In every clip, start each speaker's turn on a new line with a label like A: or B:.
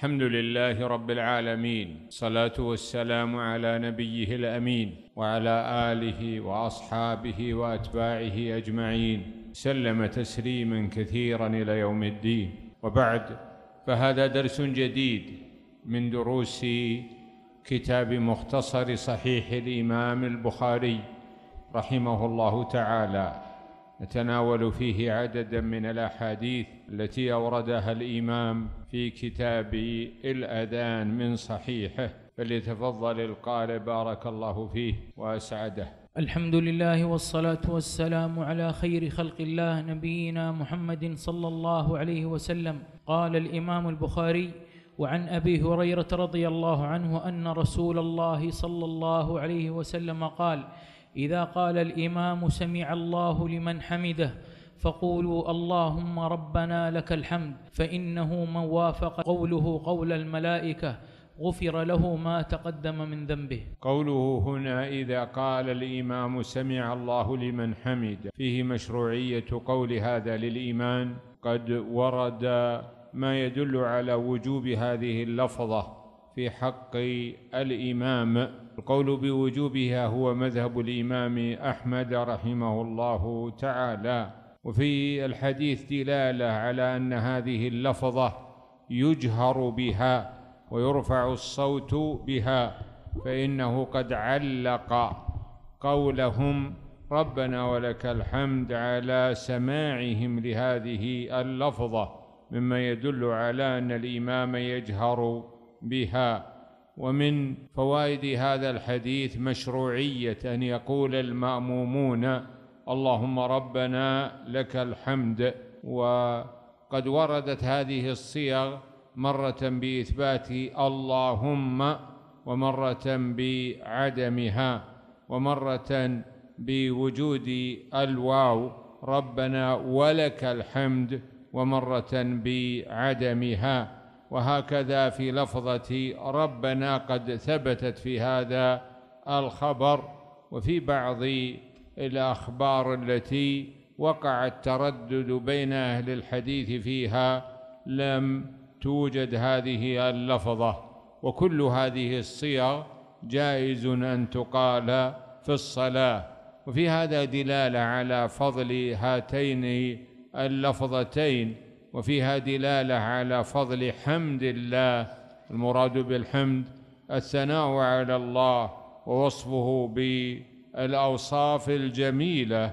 A: الحمد لله رب العالمين الصلاه والسلام على نبيه الامين وعلى اله واصحابه واتباعه اجمعين سلم تسليما كثيرا الى يوم الدين وبعد فهذا درس جديد من دروس كتاب مختصر صحيح الامام البخاري رحمه الله تعالى نتناول فيه عددا من الاحاديث التي اوردها الامام في كتاب الاذان من صحيحه فليتفضل القارئ بارك الله فيه واسعده
B: الحمد لله والصلاه والسلام على خير خلق الله نبينا محمد صلى الله عليه وسلم قال الامام البخاري وعن ابي هريره رضي الله عنه ان رسول الله صلى الله عليه وسلم قال إذا قال الإمام سمع الله لمن حمده فقولوا اللهم ربنا لك الحمد فإنه من وافق قوله قول الملائكة غفر له ما تقدم من ذنبه
A: قوله هنا إذا قال الإمام سمع الله لمن حمد فيه مشروعية قول هذا للإيمان قد ورد ما يدل على وجوب هذه اللفظة في حق الإمام القول بوجوبها هو مذهب الإمام أحمد رحمه الله تعالى وفي الحديث دلالة على أن هذه اللفظة يجهر بها ويرفع الصوت بها فإنه قد علق قولهم ربنا ولك الحمد على سماعهم لهذه اللفظة مما يدل على أن الإمام يجهر بها ومن فوائد هذا الحديث مشروعيه ان يقول المامومون اللهم ربنا لك الحمد وقد وردت هذه الصيغ مره باثبات اللهم ومره بعدمها ومره بوجود الواو ربنا ولك الحمد ومره بعدمها وهكذا في لفظة ربنا قد ثبتت في هذا الخبر وفي بعض الأخبار التي وقع التردد بين أهل الحديث فيها لم توجد هذه اللفظة وكل هذه الصيغ جائز أن تقال في الصلاة وفي هذا دلالة على فضل هاتين اللفظتين وفيها دلاله على فضل حمد الله المراد بالحمد الثناء على الله ووصفه بالاوصاف الجميله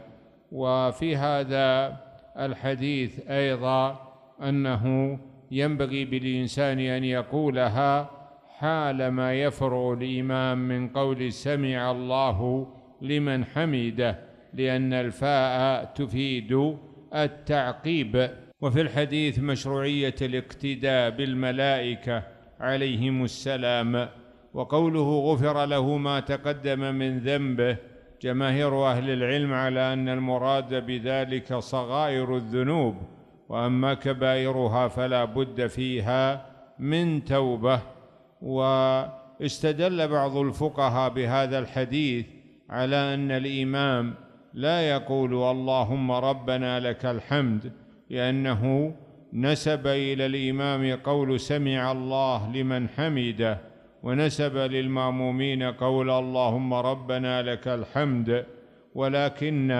A: وفي هذا الحديث ايضا انه ينبغي بالانسان ان يقولها حال ما يفرغ الامام من قول سمع الله لمن حمده لان الفاء تفيد التعقيب وفي الحديث مشروعية الاقتداء بالملائكة عليهم السلام وقوله غفر له ما تقدم من ذنبه جماهير أهل العلم على أن المراد بذلك صغائر الذنوب وأما كبائرها فلا بد فيها من توبة واستدل بعض الفقهاء بهذا الحديث على أن الإمام لا يقول اللهم ربنا لك الحمد لأنه نسب إلى الإمام قول سمع الله لمن حمده ونسب للمامومين قول اللهم ربنا لك الحمد ولكن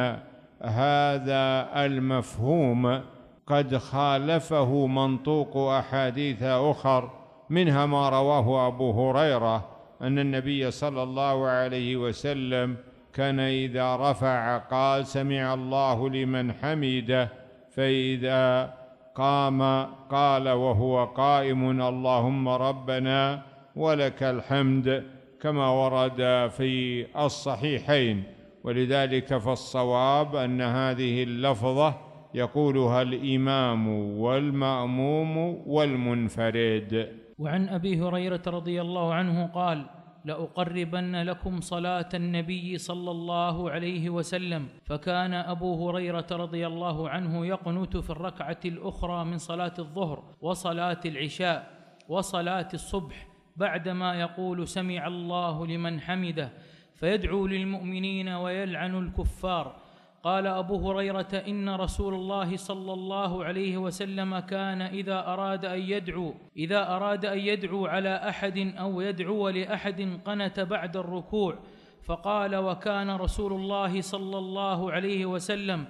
A: هذا المفهوم قد خالفه منطوق أحاديث أخر منها ما رواه أبو هريرة أن النبي صلى الله عليه وسلم كان إذا رفع قال سمع الله لمن حمده فإذا قام قال وهو قائم اللهم ربنا ولك الحمد كما ورد في الصحيحين ولذلك فالصواب أن هذه اللفظة يقولها الإمام والمأموم والمنفرد
B: وعن أبي هريرة رضي الله عنه قال لأقربن لكم صلاة النبي صلى الله عليه وسلم فكان أبو هريرة رضي الله عنه يقنت في الركعة الأخرى من صلاة الظهر وصلاة العشاء وصلاة الصبح بعدما يقول سمع الله لمن حمده فيدعو للمؤمنين ويلعن الكفار قال أبو هريرة إن رسول الله صلى الله عليه وسلم كان إذا أراد أن يدعو إذا أراد أن يدعو على أحد أو يدعو لأحد قنت بعد الركوع فقال وكان رسول الله صلى الله عليه وسلم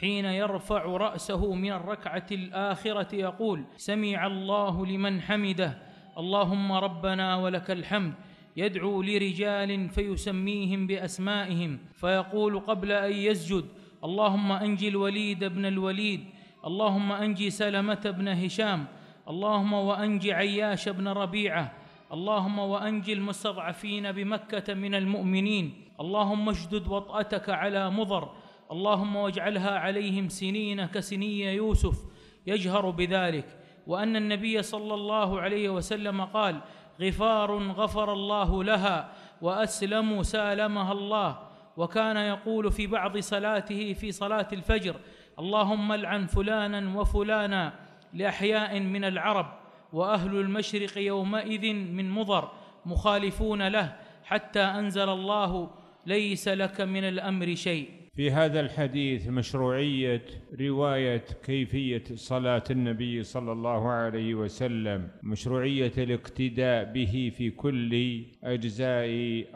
B: حين يرفع رأسه من الركعة الآخرة يقول سمع الله لمن حمده اللهم ربنا ولك الحمد يدعو لرجال فيسميهم باسمائهم فيقول قبل ان يسجد اللهم انجي الوليد بن الوليد اللهم انجي سلمه بن هشام اللهم وانجي عياش بن ربيعه اللهم وانجي المستضعفين بمكه من المؤمنين اللهم اشدد وطاتك على مضر اللهم واجعلها عليهم سنين كسني يوسف يجهر بذلك وان النبي صلى الله عليه وسلم قال غفار غفر الله لها وأسلم سالمها الله وكان يقول في بعض صلاته في صلاة الفجر اللهم العن فلانا وفلانا لأحياء من العرب وأهل المشرق يومئذ من مضر مخالفون له حتى أنزل الله ليس لك من الأمر شيء
A: في هذا الحديث مشروعية رواية كيفية صلاة النبي صلى الله عليه وسلم مشروعية الاقتداء به في كل أجزاء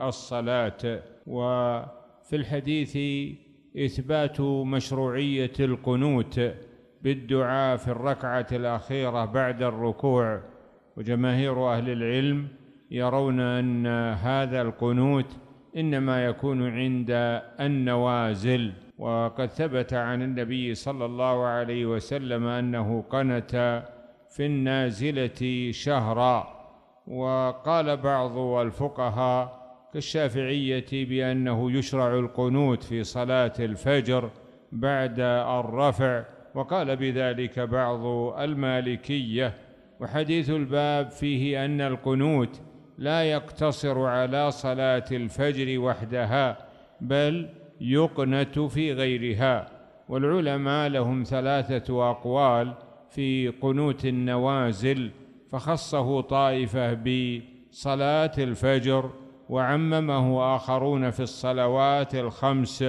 A: الصلاة وفي الحديث إثبات مشروعية القنوت بالدعاء في الركعة الأخيرة بعد الركوع وجماهير أهل العلم يرون أن هذا القنوت إنما يكون عند النوازل وقد ثبت عن النبي صلى الله عليه وسلم أنه قنت في النازلة شهرا وقال بعض الفقهاء كالشافعية بأنه يشرع القنوت في صلاة الفجر بعد الرفع وقال بذلك بعض المالكية وحديث الباب فيه أن القنوت لا يقتصر على صلاة الفجر وحدها بل يقنت في غيرها والعلماء لهم ثلاثة أقوال في قنوت النوازل فخصه طائفة بصلاة الفجر وعممه آخرون في الصلوات الخمس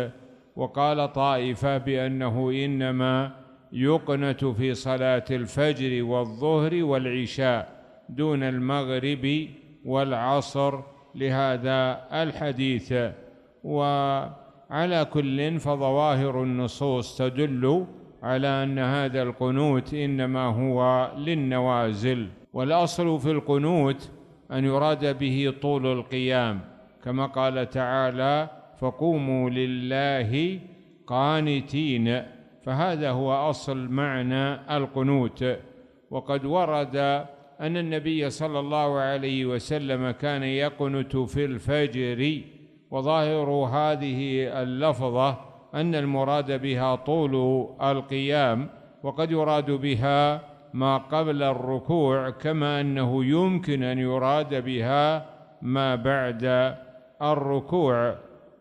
A: وقال طائفة بأنه إنما يقنت في صلاة الفجر والظهر والعشاء دون المغرب والعصر لهذا الحديث وعلى كل فظواهر النصوص تدل على أن هذا القنوت إنما هو للنوازل والأصل في القنوت أن يراد به طول القيام كما قال تعالى فقوموا لله قانتين فهذا هو أصل معنى القنوت وقد ورد أن النبي صلى الله عليه وسلم كان يقنت في الفجر وظاهر هذه اللفظة أن المراد بها طول القيام وقد يراد بها ما قبل الركوع كما أنه يمكن أن يراد بها ما بعد الركوع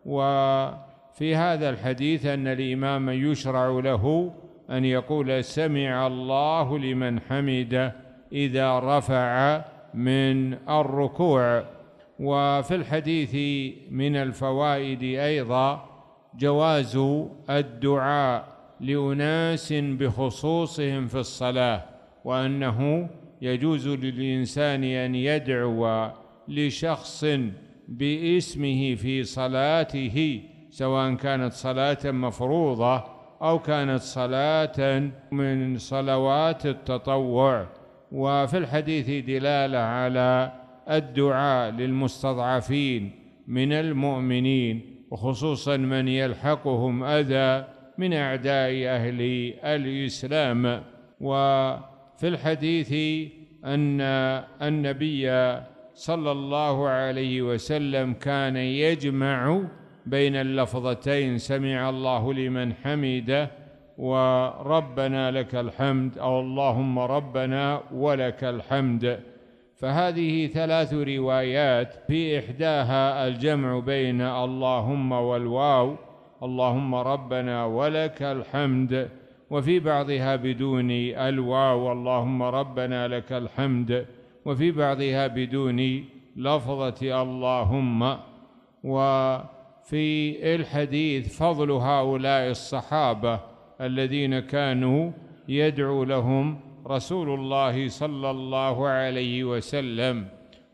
A: وفي هذا الحديث أن الإمام يشرع له أن يقول سمع الله لمن حمده إذا رفع من الركوع وفي الحديث من الفوائد أيضا جواز الدعاء لأناس بخصوصهم في الصلاة وأنه يجوز للإنسان أن يدعو لشخص باسمه في صلاته سواء كانت صلاة مفروضة أو كانت صلاة من صلوات التطوع وفي الحديث دلالة على الدعاء للمستضعفين من المؤمنين وخصوصا من يلحقهم أذى من أعداء أهل الإسلام وفي الحديث أن النبي صلى الله عليه وسلم كان يجمع بين اللفظتين سمع الله لمن حمده وربنا لك الحمد أو اللهم ربنا ولك الحمد فهذه ثلاث روايات في إحداها الجمع بين اللهم والواو اللهم ربنا ولك الحمد وفي بعضها بدون الواو اللهم ربنا لك الحمد وفي بعضها بدون لفظة اللهم وفي الحديث فضل هؤلاء الصحابة الذين كانوا يدعو لهم رسول الله صلى الله عليه وسلم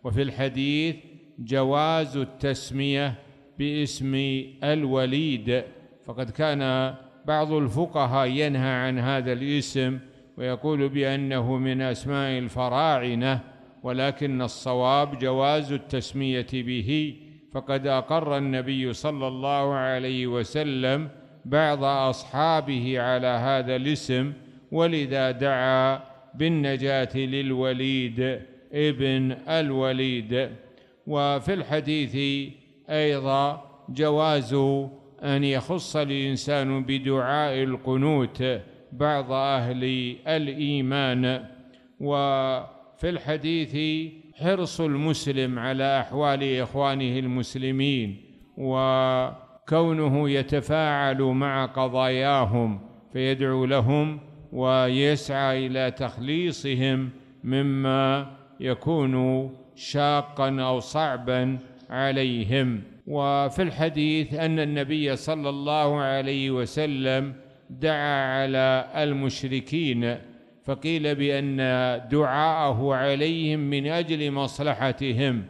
A: وفي الحديث جواز التسمية باسم الوليد فقد كان بعض الفقهاء ينهى عن هذا الاسم ويقول بأنه من أسماء الفراعنة ولكن الصواب جواز التسمية به فقد أقر النبي صلى الله عليه وسلم بعض أصحابه على هذا الاسم ولذا دعا بالنجاة للوليد ابن الوليد وفي الحديث أيضا جواز أن يخص الإنسان بدعاء القنوت بعض أهل الإيمان وفي الحديث حرص المسلم على أحوال إخوانه المسلمين و كونه يتفاعل مع قضاياهم فيدعو لهم ويسعى إلى تخليصهم مما يكون شاقا أو صعبا عليهم وفي الحديث أن النبي صلى الله عليه وسلم دعا على المشركين فقيل بأن دعاءه عليهم من أجل مصلحتهم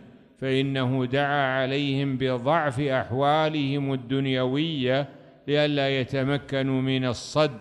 A: فإنه دعا عليهم بضعف أحوالهم الدنيوية لئلا يتمكنوا من الصد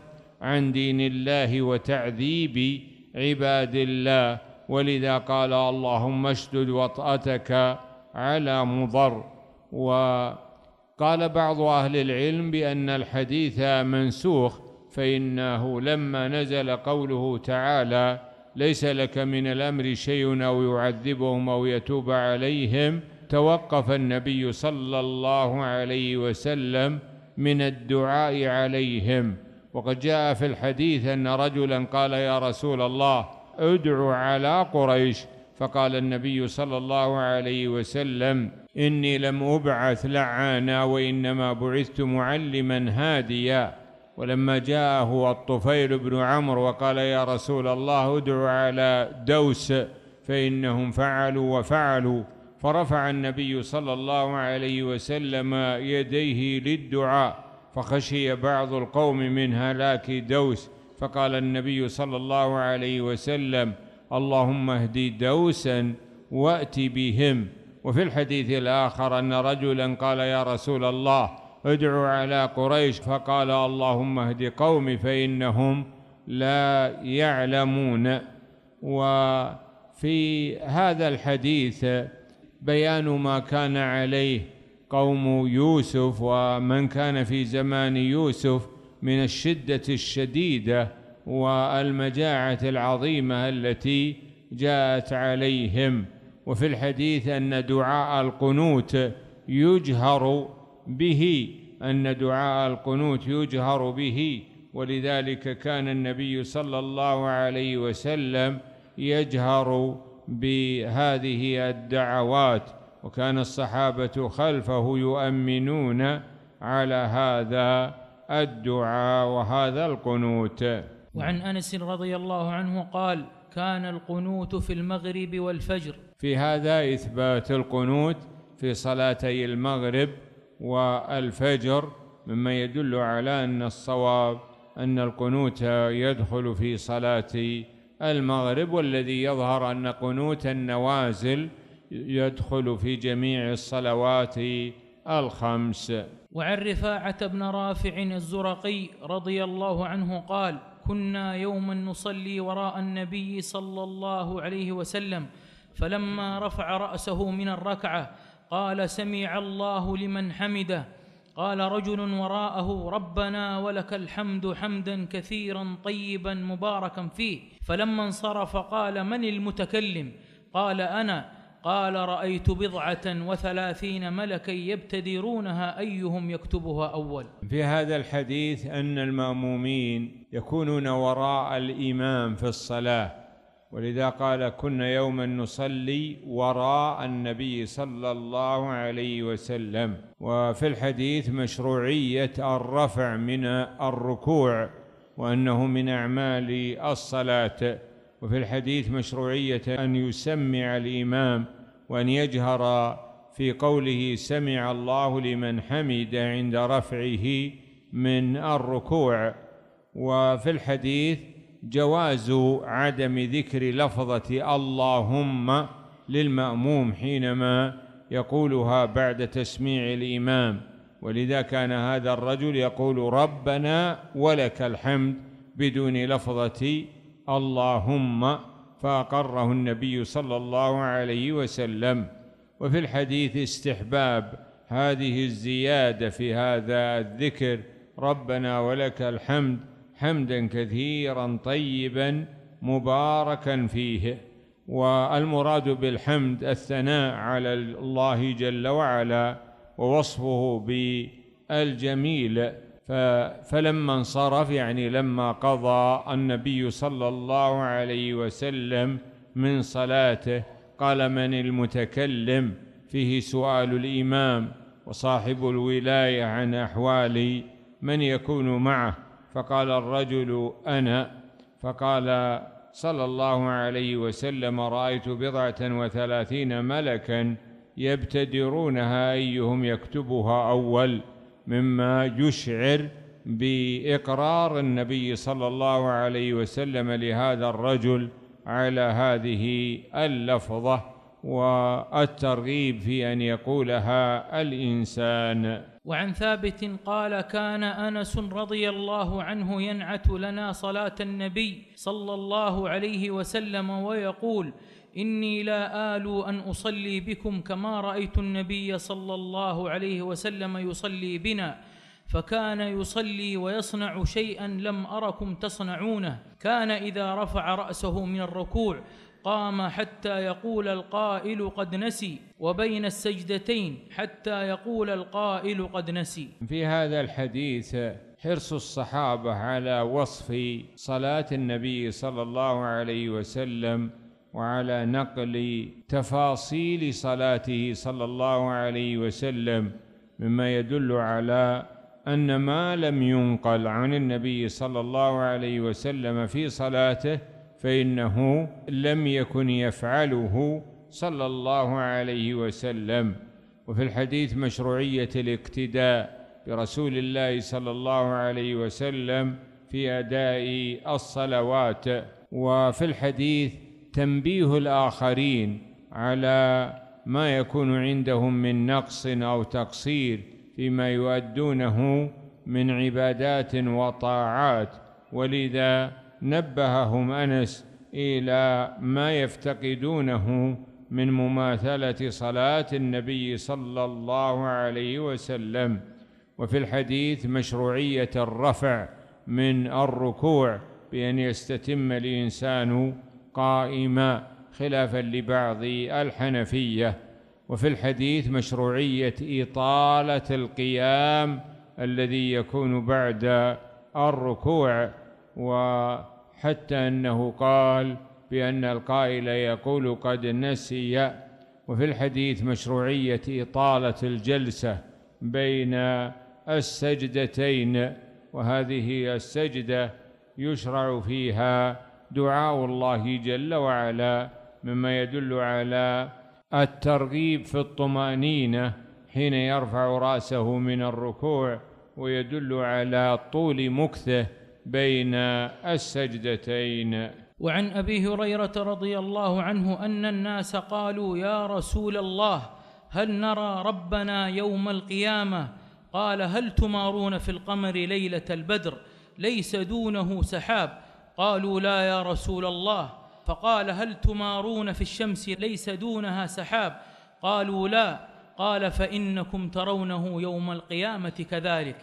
A: عن دين الله وتعذيب عباد الله ولذا قال اللهم اشدد وطأتك على مضر وقال بعض أهل العلم بأن الحديث منسوخ فإنه لما نزل قوله تعالى ليس لك من الأمر شيء أو يعذبهم أو يتوب عليهم توقف النبي صلى الله عليه وسلم من الدعاء عليهم وقد جاء في الحديث أن رجلا قال يا رسول الله ادعو على قريش فقال النبي صلى الله عليه وسلم إني لم أبعث لعانا وإنما بعثت معلما هاديا ولما جاءه الطفيل بن عمرو وقال يا رسول الله ادع على دوس فإنهم فعلوا وفعلوا فرفع النبي صلى الله عليه وسلم يديه للدعاء فخشي بعض القوم من هلاك دوس فقال النبي صلى الله عليه وسلم اللهم اهدي دوسا وأتي بهم وفي الحديث الآخر أن رجلا قال يا رسول الله ادعوا على قريش فقال اللهم اهد قومي فإنهم لا يعلمون وفي هذا الحديث بيان ما كان عليه قوم يوسف ومن كان في زمان يوسف من الشدة الشديدة والمجاعة العظيمة التي جاءت عليهم وفي الحديث أن دعاء القنوت يجهر به أن دعاء القنوت يجهر به ولذلك كان النبي صلى الله عليه وسلم يجهر بهذه الدعوات وكان الصحابة خلفه يؤمنون على هذا الدعاء وهذا القنوت وعن
B: أنس رضي الله عنه قال كان القنوت في المغرب والفجر
A: في هذا إثبات القنوت في صلاتي المغرب والفجر مما يدل على أن الصواب أن القنوت يدخل في صلاة المغرب والذي يظهر أن قنوت النوازل يدخل في جميع الصلوات الخمس
B: وعن رفاعة بن رافع الزرقي رضي الله عنه قال كنا يوما نصلي وراء النبي صلى الله عليه وسلم فلما رفع رأسه من الركعة قال سمع الله لمن حمده قال رجل وراءه ربنا ولك الحمد حمدا كثيرا طيبا مباركا فيه فلما انصرف قال من المتكلم قال انا قال رايت بضعه وثلاثين ملكا يبتدرونها ايهم يكتبها اول
A: في هذا الحديث ان المامومين يكونون وراء الامام في الصلاه ولذا قال كنا يوما نصلي وراء النبي صلى الله عليه وسلم وفي الحديث مشروعية الرفع من الركوع وأنه من أعمال الصلاة وفي الحديث مشروعية أن يسمع الإمام وأن يجهر في قوله سمع الله لمن حمد عند رفعه من الركوع وفي الحديث جواز عدم ذكر لفظة اللهم للمأموم حينما يقولها بعد تسميع الإمام ولذا كان هذا الرجل يقول ربنا ولك الحمد بدون لفظة اللهم فأقره النبي صلى الله عليه وسلم وفي الحديث استحباب هذه الزيادة في هذا الذكر ربنا ولك الحمد حمدا كثيرا طيبا مباركا فيه والمراد بالحمد الثناء على الله جل وعلا ووصفه بالجميل فلما انصرف يعني لما قضى النبي صلى الله عليه وسلم من صلاته قال من المتكلم فيه سؤال الإمام وصاحب الولاية عن أحوال من يكون معه فقال الرجل أنا فقال صلى الله عليه وسلم رأيت بضعة وثلاثين ملكا يبتدرونها أيهم يكتبها أول مما يشعر بإقرار النبي صلى الله عليه وسلم لهذا الرجل على هذه اللفظة والترغيب في أن يقولها الإنسان
B: وعن ثابت قال كان انس رضي الله عنه ينعت لنا صلاه النبي صلى الله عليه وسلم ويقول اني لا ال ان اصلي بكم كما رايت النبي صلى الله عليه وسلم يصلي بنا فكان يصلي ويصنع شيئا لم اركم تصنعونه كان اذا رفع راسه من الركوع قام حتى يقول القائل قد نسي وبين السجدتين حتى يقول القائل قد نسي
A: في هذا الحديث حرص الصحابة على وصف صلاة النبي صلى الله عليه وسلم وعلى نقل تفاصيل صلاته صلى الله عليه وسلم مما يدل على أن ما لم ينقل عن النبي صلى الله عليه وسلم في صلاته فإنه لم يكن يفعله صلى الله عليه وسلم وفي الحديث مشروعية الاقتداء برسول الله صلى الله عليه وسلم في أداء الصلوات وفي الحديث تنبيه الآخرين على ما يكون عندهم من نقص أو تقصير فيما يؤدونه من عبادات وطاعات ولذا نبههم أنس إلى ما يفتقدونه من مماثله صلاه النبي صلى الله عليه وسلم وفي الحديث مشروعيه الرفع من الركوع بان يستتم الانسان قائما خلافا لبعض الحنفيه وفي الحديث مشروعيه اطاله القيام الذي يكون بعد الركوع وحتى انه قال بأن القائل يقول قد نسي وفي الحديث مشروعية إطالة الجلسة بين السجدتين وهذه السجدة يشرع فيها دعاء الله جل وعلا مما يدل على الترغيب في الطمأنينة حين يرفع رأسه من الركوع ويدل على طول مكثه بين السجدتين
B: وعن ابي هريره رضي الله عنه ان الناس قالوا يا رسول الله هل نرى ربنا يوم القيامه قال هل تمارون في القمر ليله البدر ليس دونه سحاب قالوا لا يا رسول الله فقال هل تمارون في الشمس ليس دونها سحاب قالوا لا قال فانكم ترونه يوم القيامه كذلك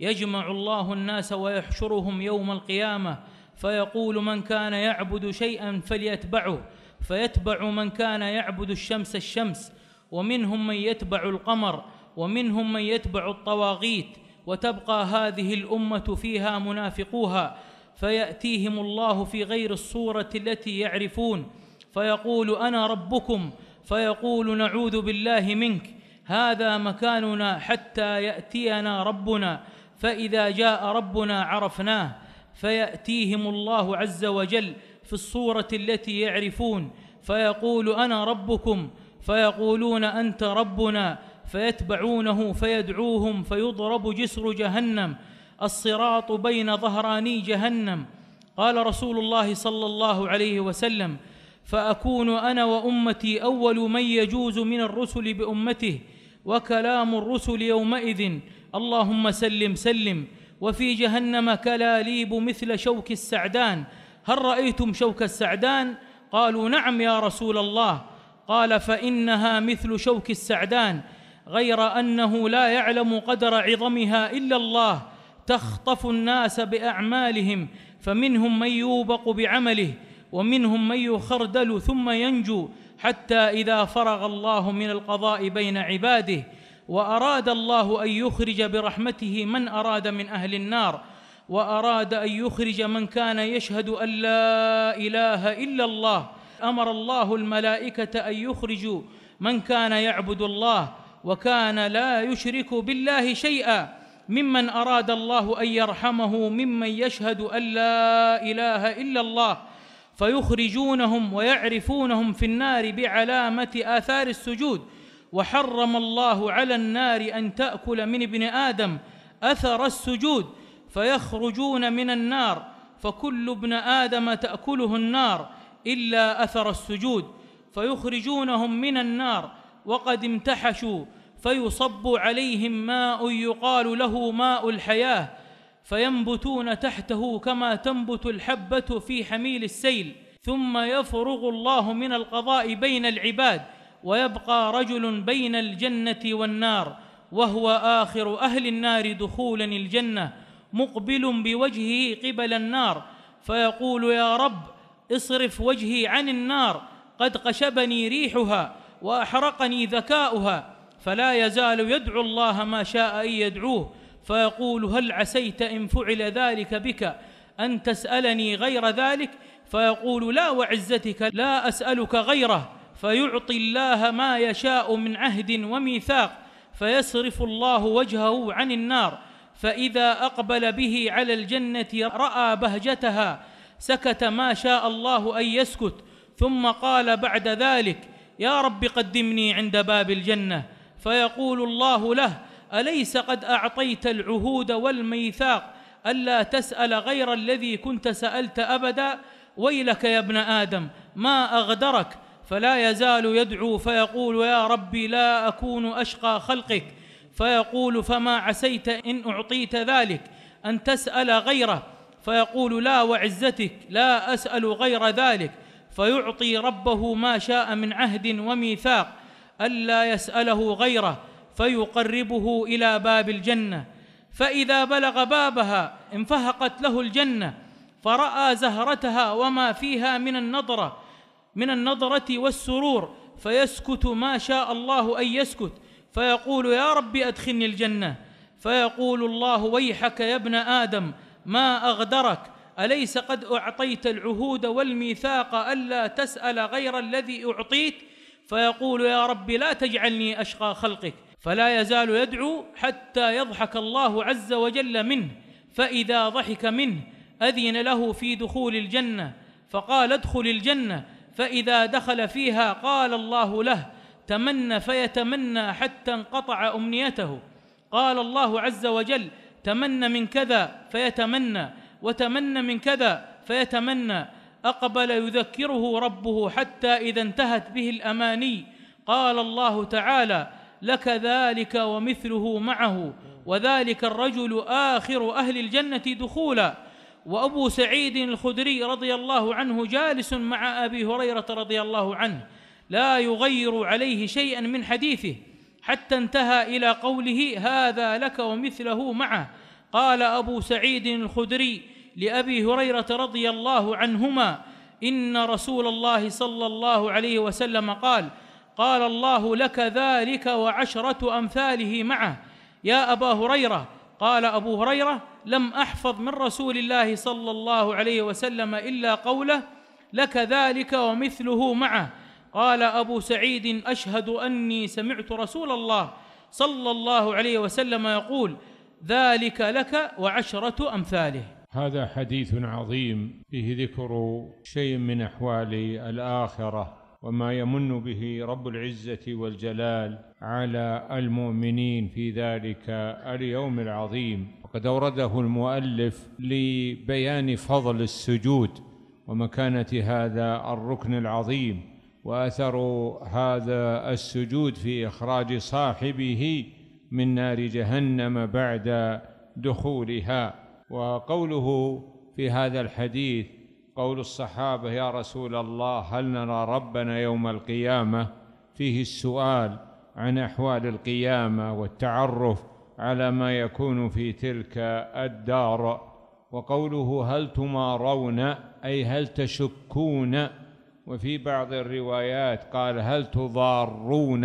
B: يجمع الله الناس ويحشرهم يوم القيامه فيقول من كان يعبد شيئا فليتبعه فيتبع من كان يعبد الشمس الشمس ومنهم من يتبع القمر ومنهم من يتبع الطواغيت وتبقى هذه الامه فيها منافقوها فياتيهم الله في غير الصوره التي يعرفون فيقول انا ربكم فيقول نعوذ بالله منك هذا مكاننا حتى ياتينا ربنا فاذا جاء ربنا عرفناه فيأتيهم الله عز وجل في الصورة التي يعرفون فيقول أنا ربكم فيقولون أنت ربنا فيتبعونه فيدعوهم فيضرب جسر جهنم الصراط بين ظهراني جهنم قال رسول الله صلى الله عليه وسلم فأكون أنا وأمتي أول من يجوز من الرسل بأمته وكلام الرسل يومئذ اللهم سلم سلم وفي جهنم كلاليب مثل شوك السعدان هل رأيتم شوك السعدان؟ قالوا نعم يا رسول الله قال فإنها مثل شوك السعدان غير أنه لا يعلم قدر عظمها إلا الله تخطف الناس بأعمالهم فمنهم من يوبق بعمله ومنهم من يخردل ثم ينجو حتى إذا فرغ الله من القضاء بين عباده وأراد الله أن يخرج برحمته من أراد من أهل النار وأراد أن يخرج من كان يشهد أن لا إله إلا الله أمر الله الملائكة أن يخرجوا من كان يعبد الله وكان لا يشرك بالله شيئا ممن أراد الله أن يرحمه ممن يشهد أن لا إله إلا الله فيخرجونهم ويعرفونهم في النار بعلامة آثار السجود وحرم الله على النار أن تأكل من ابن آدم أثر السجود فيخرجون من النار فكل ابن آدم تأكله النار إلا أثر السجود فيخرجونهم من النار وقد امتحشوا فيصب عليهم ماء يقال له ماء الحياة فينبتون تحته كما تنبت الحبة في حميل السيل ثم يفرغ الله من القضاء بين العباد ويبقى رجل بين الجنة والنار وهو آخر أهل النار دخولا الجنة مقبل بوجهه قبل النار فيقول يا رب اصرف وجهي عن النار قد قشبني ريحها وأحرقني ذكاؤها فلا يزال يدعو الله ما شاء أن يدعوه فيقول هل عسيت إن فعل ذلك بك أن تسألني غير ذلك فيقول لا وعزتك لا أسألك غيره فيعطي الله ما يشاء من عهد وميثاق فيصرف الله وجهه عن النار فإذا أقبل به على الجنة رأى بهجتها سكت ما شاء الله أن يسكت ثم قال بعد ذلك يا رب قدمني عند باب الجنة فيقول الله له أليس قد أعطيت العهود والميثاق ألا تسأل غير الذي كنت سألت أبدا ويلك يا ابن آدم ما أغدرك فلا يزال يدعو فيقول يا ربي لا أكون أشقى خلقك فيقول فما عسيت إن أعطيت ذلك أن تسأل غيره فيقول لا وعزتك لا أسأل غير ذلك فيعطي ربه ما شاء من عهد وميثاق ألا يسأله غيره فيقربه إلى باب الجنة فإذا بلغ بابها انفهقت له الجنة فرأى زهرتها وما فيها من النضره من النظرة والسرور فيسكت ما شاء الله أن يسكت فيقول يا رب أدخلني الجنة فيقول الله ويحك يا ابن آدم ما أغدرك أليس قد أعطيت العهود والميثاق ألا تسأل غير الذي أعطيت فيقول يا رب لا تجعلني أشقى خلقك فلا يزال يدعو حتى يضحك الله عز وجل منه فإذا ضحك منه أذن له في دخول الجنة فقال ادخل الجنة فإذا دخل فيها قال الله له تمنى فيتمنى حتى انقطع أمنيته قال الله عز وجل تمنى من كذا فيتمنى وتمنى من كذا فيتمنى أقبل يذكره ربه حتى إذا انتهت به الأماني قال الله تعالى لك ذلك ومثله معه وذلك الرجل آخر أهل الجنة دخولا وأبو سعيد الخدري رضي الله عنه جالس مع أبي هريرة رضي الله عنه لا يغير عليه شيئا من حديثه حتى انتهى إلى قوله هذا لك ومثله معه قال أبو سعيد الخدري لأبي هريرة رضي الله عنهما إن رسول الله صلى الله عليه وسلم قال قال الله لك ذلك وعشرة أمثاله معه يا أبا هريرة قال أبو هريرة لم أحفظ من رسول الله صلى الله عليه وسلم إلا قوله لك ذلك ومثله معه قال أبو سعيد أشهد أني سمعت رسول الله صلى الله عليه وسلم يقول ذلك لك وعشرة أمثاله
A: هذا حديث عظيم فيه ذكر شيء من أحوال الآخرة وما يمن به رب العزة والجلال على المؤمنين في ذلك اليوم العظيم قد أورده المؤلف لبيان فضل السجود ومكانة هذا الركن العظيم وأثر هذا السجود في إخراج صاحبه من نار جهنم بعد دخولها وقوله في هذا الحديث قول الصحابة يا رسول الله هل نرى ربنا يوم القيامة فيه السؤال عن أحوال القيامة والتعرف على ما يكون في تلك الدار وقوله هل تمارون أي هل تشكون وفي بعض الروايات قال هل تضارون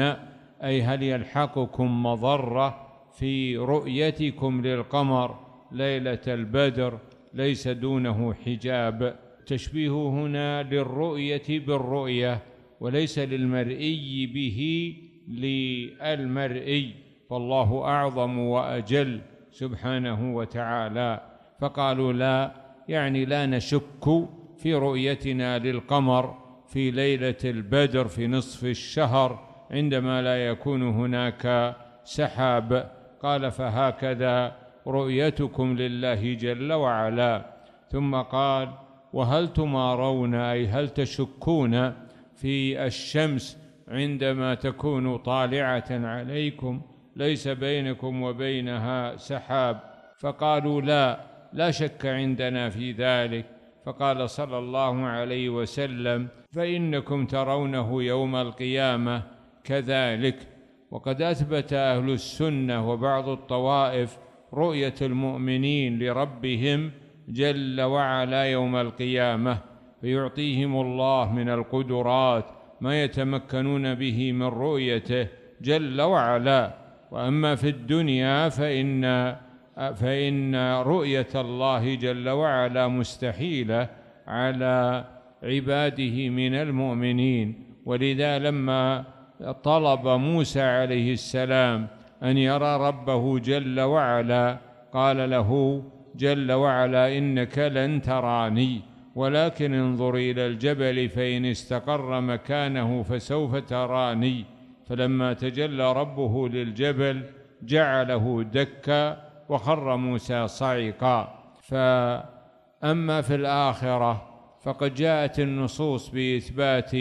A: أي هل يلحقكم مضرة في رؤيتكم للقمر ليلة البدر ليس دونه حجاب تشبيه هنا للرؤية بالرؤية وليس للمرئي به للمرئي فالله أعظم وأجل سبحانه وتعالى فقالوا لا يعني لا نشك في رؤيتنا للقمر في ليلة البدر في نصف الشهر عندما لا يكون هناك سحاب قال فهكذا رؤيتكم لله جل وعلا ثم قال وهل تمارون أي هل تشكون في الشمس عندما تكون طالعة عليكم ليس بينكم وبينها سحاب فقالوا لا لا شك عندنا في ذلك فقال صلى الله عليه وسلم فانكم ترونه يوم القيامه كذلك وقد اثبت اهل السنه وبعض الطوائف رؤيه المؤمنين لربهم جل وعلا يوم القيامه فيعطيهم الله من القدرات ما يتمكنون به من رؤيته جل وعلا وأما في الدنيا فإن فإن رؤية الله جل وعلا مستحيلة على عباده من المؤمنين ولذا لما طلب موسى عليه السلام أن يرى ربه جل وعلا قال له جل وعلا إنك لن تراني ولكن انظر إلى الجبل فإن استقر مكانه فسوف تراني فلما تجلى ربه للجبل جعله دكا وخر موسى صعقا فأما في الآخرة فقد جاءت النصوص بإثبات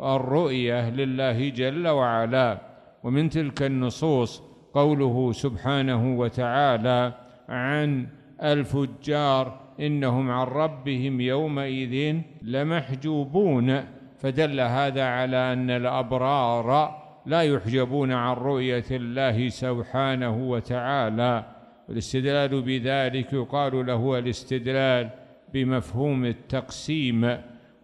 A: الرؤية لله جل وعلا ومن تلك النصوص قوله سبحانه وتعالى عن الفجار إنهم عن ربهم يومئذ لمحجوبون فدل هذا على أن الأبرار لا يحجبون عن رؤية الله سبحانه وتعالى والاستدلال بذلك يقال له الاستدلال بمفهوم التقسيم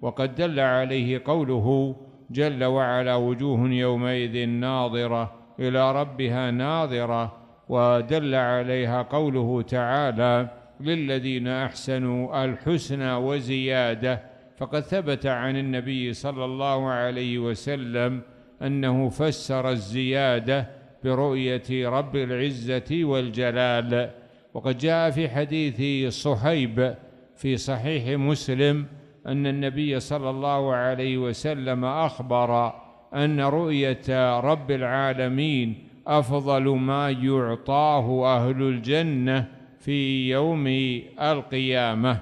A: وقد دل عليه قوله جل وعلا وجوه يومئذ ناظرة إلى ربها ناظرة ودل عليها قوله تعالى للذين أحسنوا الحسنى وزيادة فقد ثبت عن النبي صلى الله عليه وسلم أنه فسر الزيادة برؤية رب العزة والجلال وقد جاء في حديث صهيب في صحيح مسلم أن النبي صلى الله عليه وسلم أخبر أن رؤية رب العالمين أفضل ما يعطاه أهل الجنة في يوم القيامة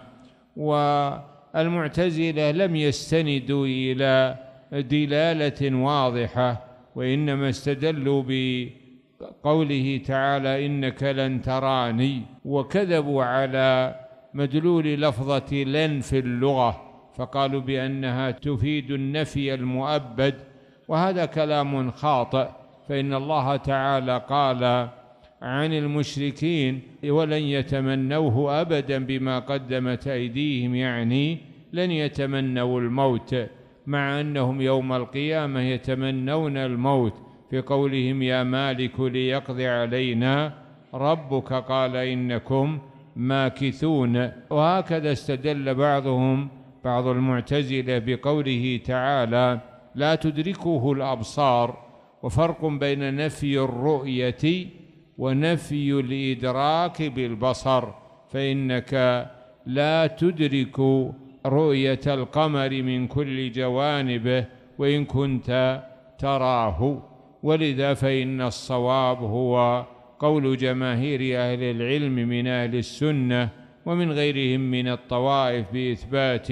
A: والمعتزلة لم يستندوا إلى دلاله واضحه وانما استدلوا بقوله تعالى انك لن تراني وكذبوا على مدلول لفظه لن في اللغه فقالوا بانها تفيد النفي المؤبد وهذا كلام خاطئ فان الله تعالى قال عن المشركين ولن يتمنوه ابدا بما قدمت ايديهم يعني لن يتمنوا الموت مع أنهم يوم القيامة يتمنون الموت في قولهم يا مالك ليقضي علينا ربك قال إنكم ماكثون وهكذا استدل بعضهم بعض المعتزلة بقوله تعالى لا تدركه الأبصار وفرق بين نفي الرؤية ونفي الإدراك بالبصر فإنك لا تدرك رؤية القمر من كل جوانبه وإن كنت تراه ولذا فإن الصواب هو قول جماهير أهل العلم من أهل السنة ومن غيرهم من الطوائف بإثبات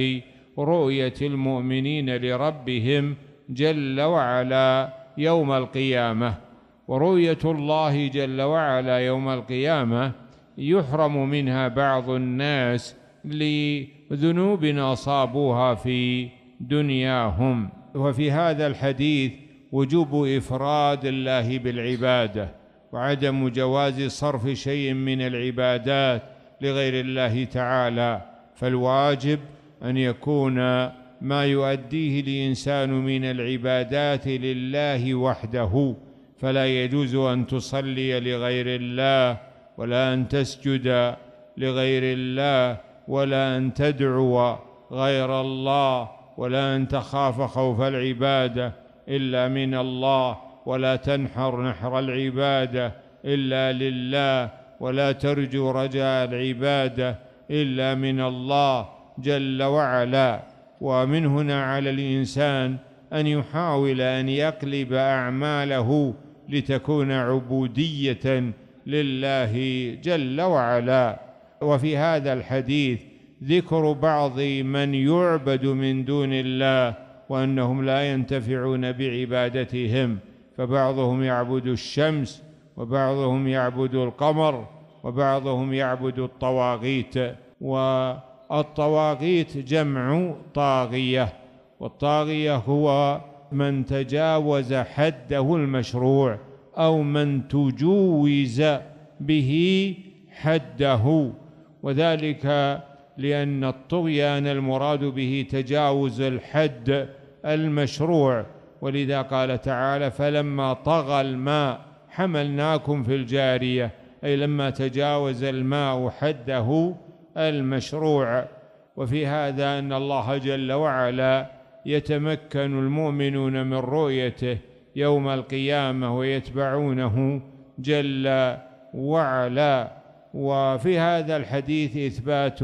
A: رؤية المؤمنين لربهم جل وعلا يوم القيامة ورؤية الله جل وعلا يوم القيامة يحرم منها بعض الناس لأجل ذنوب أصابوها في دنياهم وفي هذا الحديث وجوب إفراد الله بالعبادة وعدم جواز صرف شيء من العبادات لغير الله تعالى فالواجب أن يكون ما يؤديه الإنسان من العبادات لله وحده فلا يجوز أن تصلي لغير الله ولا أن تسجد لغير الله ولا أن تدعو غير الله ولا أن تخاف خوف العبادة إلا من الله ولا تنحر نحر العبادة إلا لله ولا ترجو رجاء العبادة إلا من الله جل وعلا ومن هنا على الإنسان أن يحاول أن يقلب أعماله لتكون عبودية لله جل وعلا وفي هذا الحديث ذكر بعض من يعبد من دون الله وأنهم لا ينتفعون بعبادتهم فبعضهم يعبد الشمس وبعضهم يعبد القمر وبعضهم يعبد الطواغيت والطواغيت جمع طاغية والطاغية هو من تجاوز حده المشروع أو من تجوز به حده وذلك لأن الطغيان المراد به تجاوز الحد المشروع ولذا قال تعالى فلما طغى الماء حملناكم في الجارية أي لما تجاوز الماء حده المشروع وفي هذا أن الله جل وعلا يتمكن المؤمنون من رؤيته يوم القيامة ويتبعونه جل وعلا وفي هذا الحديث إثبات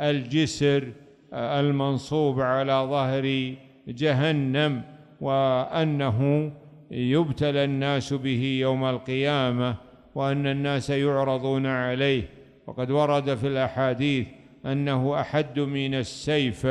A: الجسر آه، المنصوب على ظهر جهنم وأنه يبتلى الناس به يوم القيامة وأن الناس يعرضون عليه وقد ورد في الأحاديث أنه أحد من السيف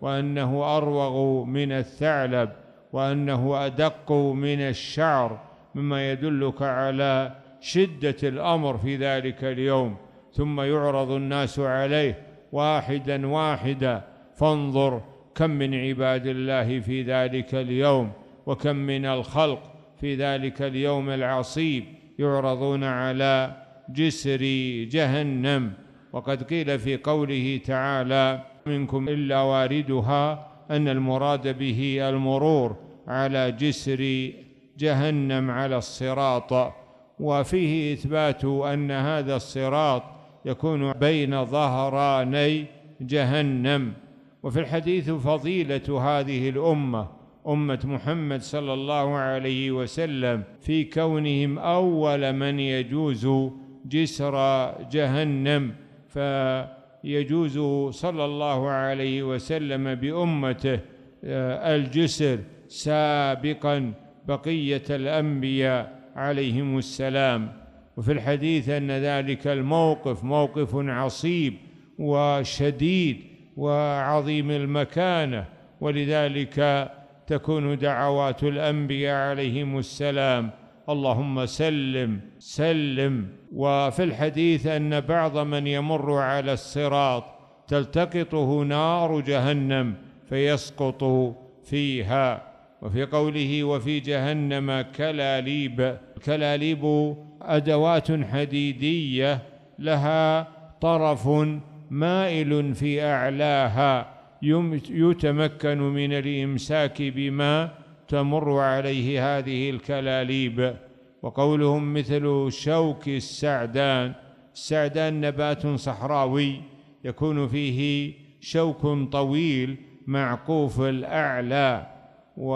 A: وأنه أروغ من الثعلب وأنه أدق من الشعر مما يدلك على شدة الأمر في ذلك اليوم ثم يعرض الناس عليه واحدا واحدا فانظر كم من عباد الله في ذلك اليوم وكم من الخلق في ذلك اليوم العصيب يعرضون على جسر جهنم وقد قيل في قوله تعالى منكم إلا واردها أن المراد به المرور على جسر جهنم على الصراط وفيه إثبات أن هذا الصراط يكون بين ظهراني جهنم وفي الحديث فضيلة هذه الأمة أمة محمد صلى الله عليه وسلم في كونهم أول من يجوز جسر جهنم فيجوز صلى الله عليه وسلم بأمته آه، الجسر سابقا بقية الأنبياء عليهم السلام وفي الحديث أن ذلك الموقف موقف عصيب وشديد وعظيم المكانة ولذلك تكون دعوات الأنبياء عليهم السلام اللهم سلم سلم وفي الحديث أن بعض من يمر على الصراط تلتقطه نار جهنم فيسقط فيها وفي قوله وفي جهنم كلاليب كلاليب أدوات حديدية لها طرف مائل في أعلاها يتمكن من الإمساك بما تمر عليه هذه الكلاليب وقولهم مثل شوك السعدان السعدان نبات صحراوي يكون فيه شوك طويل معقوف الأعلى و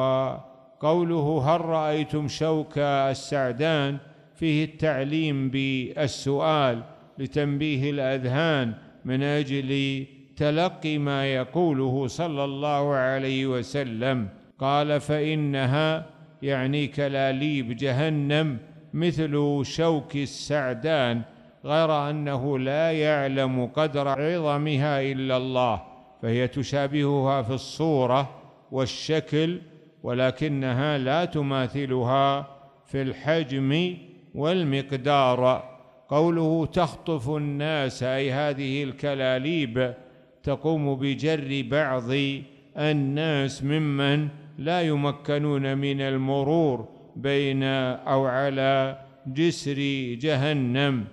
A: قوله هل رأيتم شوك السعدان فيه التعليم بالسؤال لتنبيه الأذهان من أجل تلقي ما يقوله صلى الله عليه وسلم قال فإنها يعني كلاليب جهنم مثل شوك السعدان غير أنه لا يعلم قدر عظمها إلا الله فهي تشابهها في الصورة والشكل ولكنها لا تماثلها في الحجم والمقدار قوله تخطف الناس أي هذه الكلاليب تقوم بجر بعض الناس ممن لا يمكنون من المرور بين أو على جسر جهنم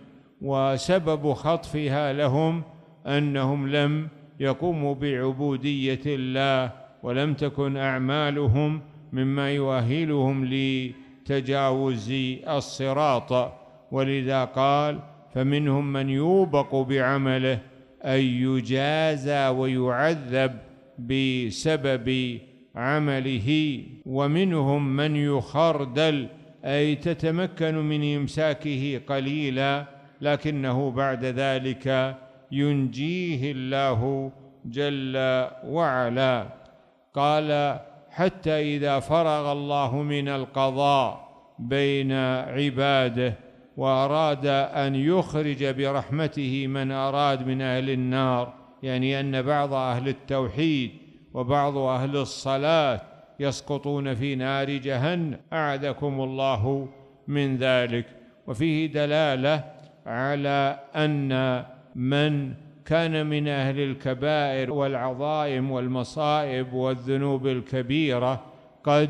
A: وسبب خطفها لهم أنهم لم يقوموا بعبودية الله ولم تكن أعمالهم مما يؤهلهم لتجاوز الصراط ولذا قال فمنهم من يوبق بعمله أي يجازى ويعذب بسبب عمله ومنهم من يخردل أي تتمكن من إمساكه قليلا لكنه بعد ذلك ينجيه الله جل وعلا قال حتى إذا فرغ الله من القضاء بين عباده وأراد أن يخرج برحمته من أراد من أهل النار يعني أن بعض أهل التوحيد وبعض أهل الصلاة يسقطون في نار جهنم أعدكم الله من ذلك وفيه دلالة على أن من كان من أهل الكبائر والعظائم والمصائب والذنوب الكبيرة قد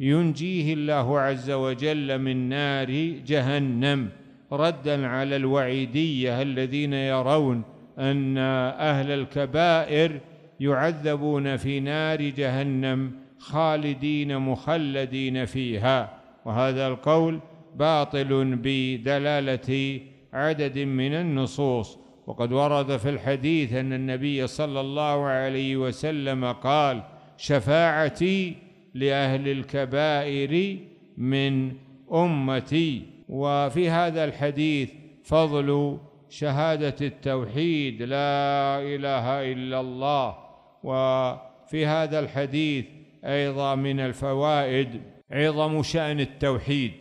A: ينجيه الله عز وجل من نار جهنم ردا على الوعيدية الذين يرون أن أهل الكبائر يعذبون في نار جهنم خالدين مخلدين فيها وهذا القول باطل بدلالة عدد من النصوص وقد ورد في الحديث أن النبي صلى الله عليه وسلم قال شفاعتي لأهل الكبائر من أمتي وفي هذا الحديث فضل شهادة التوحيد لا إله إلا الله وفي هذا الحديث أيضا من الفوائد عظم شأن التوحيد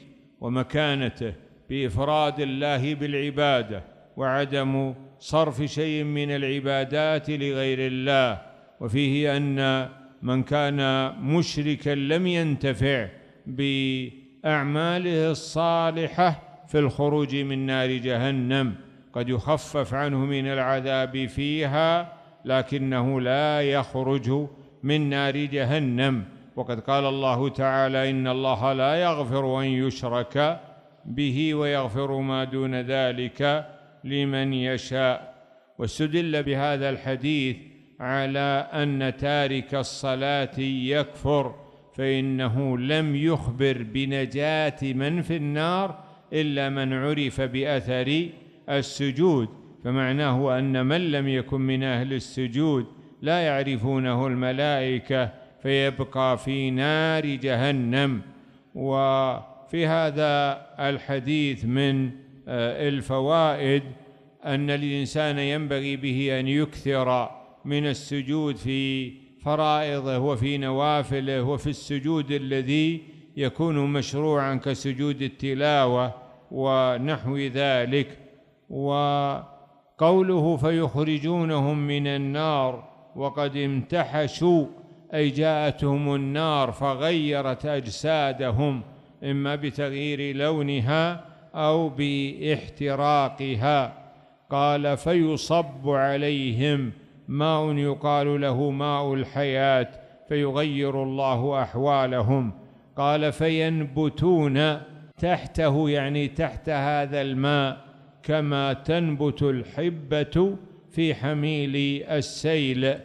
A: ومكانته بإفراد الله بالعبادة وعدم صرف شيء من العبادات لغير الله وفيه أن من كان مشركا لم ينتفع بأعماله الصالحة في الخروج من نار جهنم قد يخفف عنه من العذاب فيها لكنه لا يخرج من نار جهنم وقد قال الله تعالى إن الله لا يغفر أن يشرك به ويغفر ما دون ذلك لمن يشاء واستدل بهذا الحديث على أن تارك الصلاة يكفر فإنه لم يخبر بنجاة من في النار إلا من عرف بأثر السجود فمعناه أن من لم يكن من أهل السجود لا يعرفونه الملائكة فيبقى في نار جهنم وفي هذا الحديث من آه، الفوائد أن الإنسان ينبغي به أن يكثر من السجود في فرائضه وفي نوافله وفي السجود الذي يكون مشروعا كسجود التلاوة ونحو ذلك وقوله فيخرجونهم من النار وقد امتحشوا أي جاءتهم النار فغيرت أجسادهم إما بتغيير لونها أو باحتراقها قال فيصب عليهم ماء يقال له ماء الحياة فيغير الله أحوالهم قال فينبتون تحته يعني تحت هذا الماء كما تنبت الحبة في حميل السيل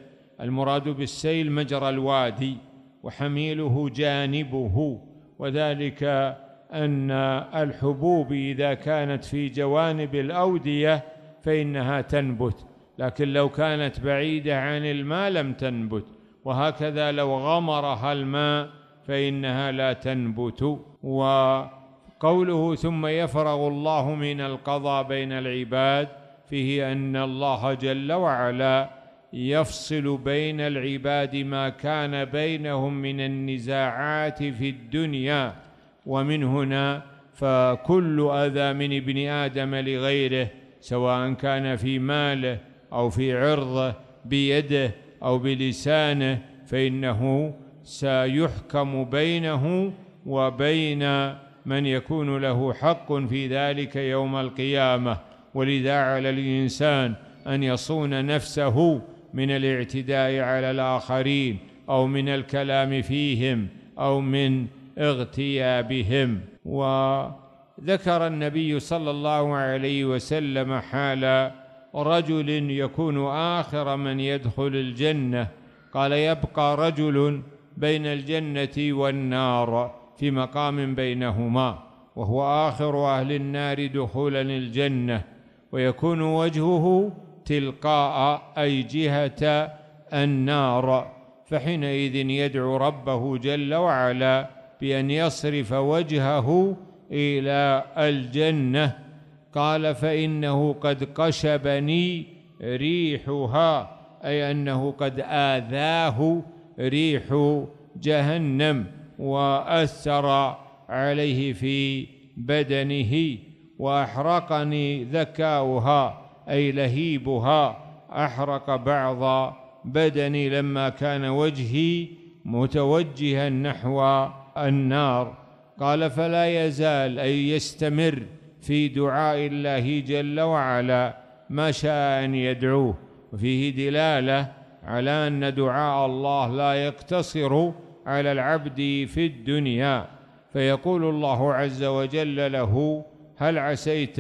A: المراد بالسيل مجرى الوادي وحميله جانبه وذلك أن الحبوب إذا كانت في جوانب الأودية فإنها تنبت لكن لو كانت بعيدة عن الماء لم تنبت وهكذا لو غمرها الماء فإنها لا تنبت وقوله ثم يفرغ الله من القضاء بين العباد فيه أن الله جل وعلا يفصل بين العباد ما كان بينهم من النزاعات في الدنيا ومن هنا فكل أذى من ابن آدم لغيره سواء كان في ماله أو في عرضه بيده أو بلسانه فإنه سيحكم بينه وبين من يكون له حق في ذلك يوم القيامة ولذا على الإنسان أن يصون نفسه من الاعتداء على الآخرين أو من الكلام فيهم أو من اغتيابهم وذكر النبي صلى الله عليه وسلم حال رجل يكون آخر من يدخل الجنة قال يبقى رجل بين الجنة والنار في مقام بينهما وهو آخر أهل النار دخولا الجنة ويكون وجهه تلقاء أي جهة النار فحينئذ يدعو ربه جل وعلا بأن يصرف وجهه إلى الجنة قال فإنه قد قشبني ريحها أي أنه قد آذاه ريح جهنم وأثر عليه في بدنه وأحرقني ذكاؤها أي لهيبها أحرق بعض بدني لما كان وجهي متوجها نحو النار قال فلا يزال أي يستمر في دعاء الله جل وعلا ما شاء أن يدعوه وفيه دلالة على أن دعاء الله لا يقتصر على العبد في الدنيا فيقول الله عز وجل له هل عسيت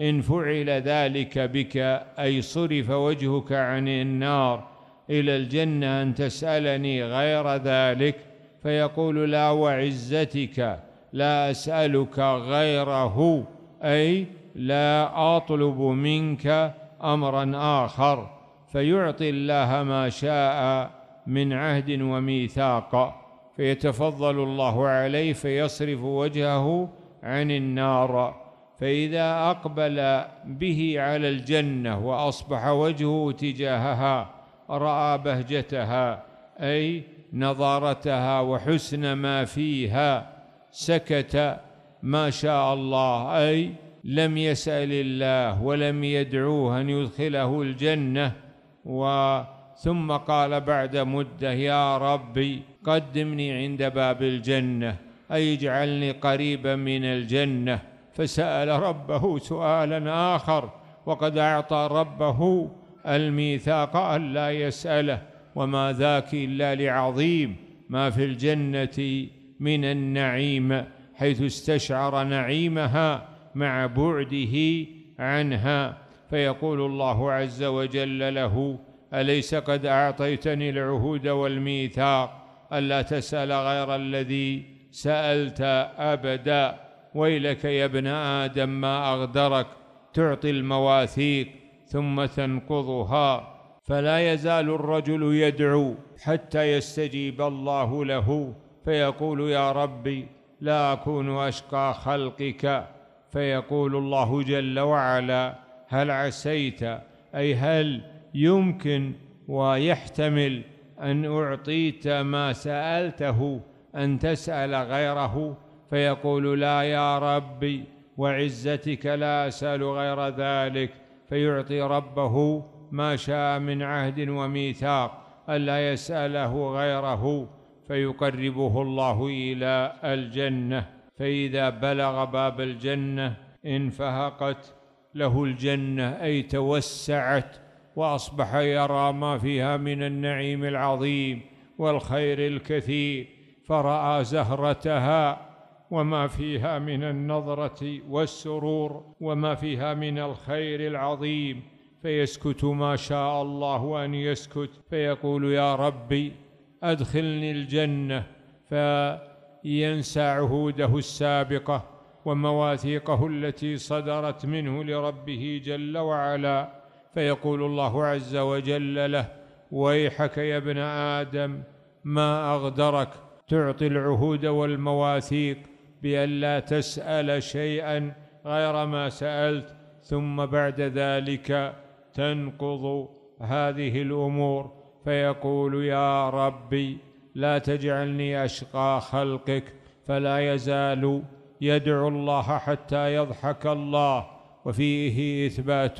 A: إن فعل ذلك بك أي صرف وجهك عن النار إلى الجنة أن تسألني غير ذلك فيقول لا وعزتك لا أسألك غيره أي لا أطلب منك أمرا آخر فيعطي الله ما شاء من عهد وميثاق فيتفضل الله عليه فيصرف وجهه عن النار فإذا أقبل به على الجنة وأصبح وجهه تجاهها رأى بهجتها أي نضارتها وحسن ما فيها سكت ما شاء الله أي لم يسأل الله ولم يدعوه أن يدخله الجنة وثم قال بعد مدة يا ربي قدمني عند باب الجنة أي اجعلني قريبا من الجنة فسأل ربه سؤالا آخر وقد أعطى ربه الميثاق أن لا يسأله وما ذاك إلا لعظيم ما في الجنة من النعيم حيث استشعر نعيمها مع بعده عنها فيقول الله عز وجل له أليس قد أعطيتني العهود والميثاق ألا تسأل غير الذي سألت أبدا ويلك يا ابن آدم ما أغدرك تعطي المواثيق ثم تنقضها فلا يزال الرجل يدعو حتى يستجيب الله له فيقول يا ربي لا اكون اشقى خلقك فيقول الله جل وعلا هل عسيت اي هل يمكن ويحتمل ان اعطيت ما سالته ان تسال غيره فيقول لا يا ربي وعزتك لا اسال غير ذلك فيعطي ربه ما شاء من عهد وميثاق الا يساله غيره فيقربه الله الى الجنه فاذا بلغ باب الجنه انفهقت له الجنه اي توسعت واصبح يرى ما فيها من النعيم العظيم والخير الكثير فراى زهرتها وما فيها من النظره والسرور وما فيها من الخير العظيم فيسكت ما شاء الله أن يسكت فيقول يا ربي أدخلني الجنة فينسى عهوده السابقة ومواثيقه التي صدرت منه لربه جل وعلا فيقول الله عز وجل له ويحك يا ابن آدم ما أغدرك تعطي العهود والمواثيق بألا تسأل شيئا غير ما سألت ثم بعد ذلك تنقض هذه الامور فيقول يا ربي لا تجعلني اشقى خلقك فلا يزال يدعو الله حتى يضحك الله وفيه اثبات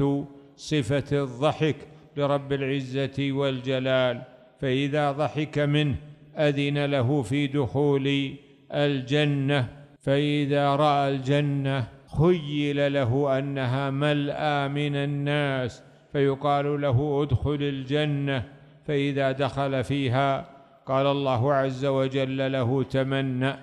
A: صفه الضحك لرب العزه والجلال فاذا ضحك منه اذن له في دخول الجنه فاذا راى الجنه خيل له انها ملاى من الناس فيقال له ادخل الجنة فإذا دخل فيها قال الله عز وجل له تمنى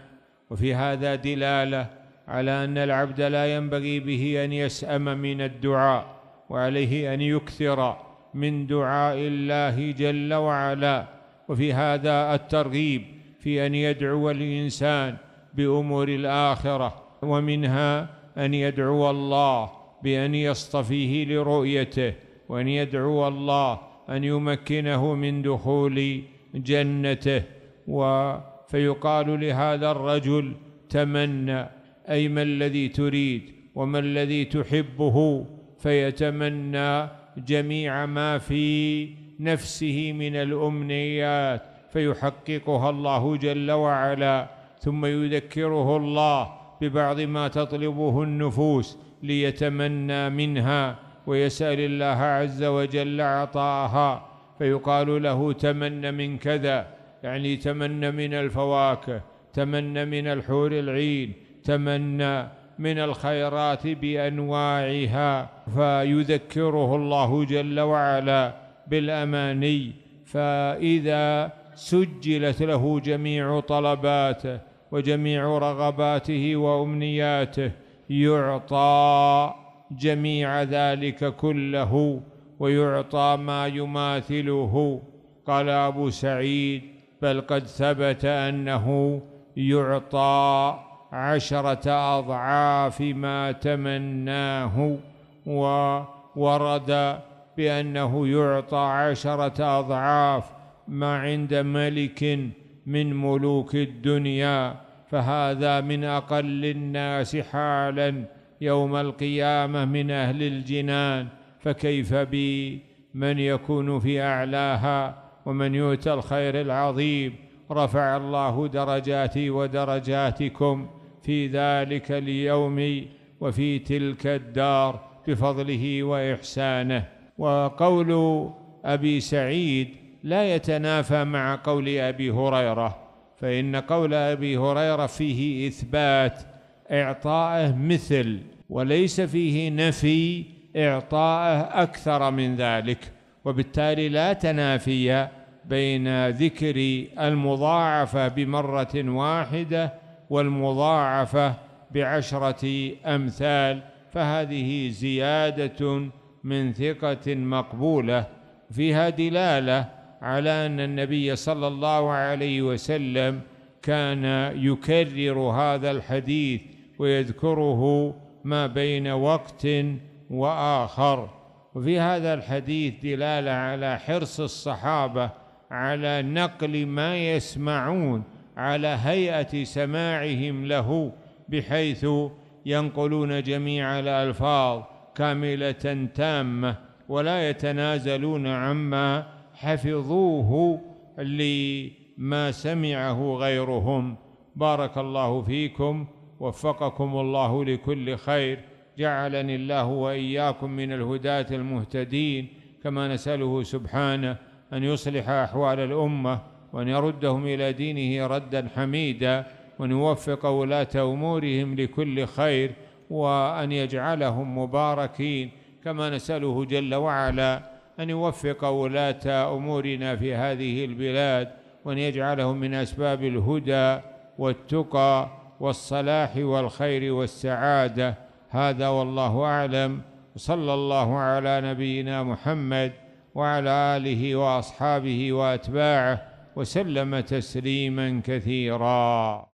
A: وفي هذا دلالة على أن العبد لا ينبغي به أن يسأم من الدعاء وعليه أن يكثر من دعاء الله جل وعلا وفي هذا الترغيب في أن يدعو الإنسان بأمور الآخرة ومنها أن يدعو الله بأن يصطفيه لرؤيته وأن يدعو الله أن يمكنه من دخول جنته و فيقال لهذا الرجل تمنى أي ما الذي تريد وما الذي تحبه فيتمنى جميع ما في نفسه من الأمنيات فيحققها الله جل وعلا ثم يذكره الله ببعض ما تطلبه النفوس ليتمنى منها ويسأل الله عز وجل عطاءها فيقال له تمن من كذا يعني تمن من الفواكه تمن من الحور العين تمنى من الخيرات بأنواعها فيذكره الله جل وعلا بالأماني فإذا سجلت له جميع طلباته وجميع رغباته وأمنياته يعطى جميع ذلك كله ويعطى ما يماثله قال أبو سعيد بل قد ثبت أنه يعطى عشرة أضعاف ما تمناه وورد بأنه يعطى عشرة أضعاف ما عند ملك من ملوك الدنيا فهذا من أقل الناس حالاً يوم القيامة من أهل الجنان فكيف بي من يكون في أعلاها ومن يؤتى الخير العظيم رفع الله درجاتي ودرجاتكم في ذلك اليوم وفي تلك الدار بفضله وإحسانه وقول أبي سعيد لا يتنافى مع قول أبي هريرة فإن قول أبي هريرة فيه إثبات إعطائه مثل وليس فيه نفي إعطاءه أكثر من ذلك وبالتالي لا تنافي بين ذكر المضاعفة بمرة واحدة والمضاعفة بعشرة أمثال فهذه زيادة من ثقة مقبولة فيها دلالة على أن النبي صلى الله عليه وسلم كان يكرر هذا الحديث ويذكره ما بين وقت وآخر وفي هذا الحديث دلالة على حرص الصحابة على نقل ما يسمعون على هيئة سماعهم له بحيث ينقلون جميع الألفاظ كاملة تامة ولا يتنازلون عما حفظوه لما سمعه غيرهم بارك الله فيكم وفقكم الله لكل خير جعلني الله واياكم من الهداه المهتدين كما نساله سبحانه ان يصلح احوال الامه وان يردهم الى دينه ردا حميدا وان يوفق ولاه امورهم لكل خير وان يجعلهم مباركين كما نساله جل وعلا ان يوفق ولاه امورنا في هذه البلاد وان يجعلهم من اسباب الهدى والتقى والصلاح والخير والسعادة هذا والله أعلم صلى الله على نبينا محمد وعلى آله وأصحابه وأتباعه وسلم تسليما كثيرا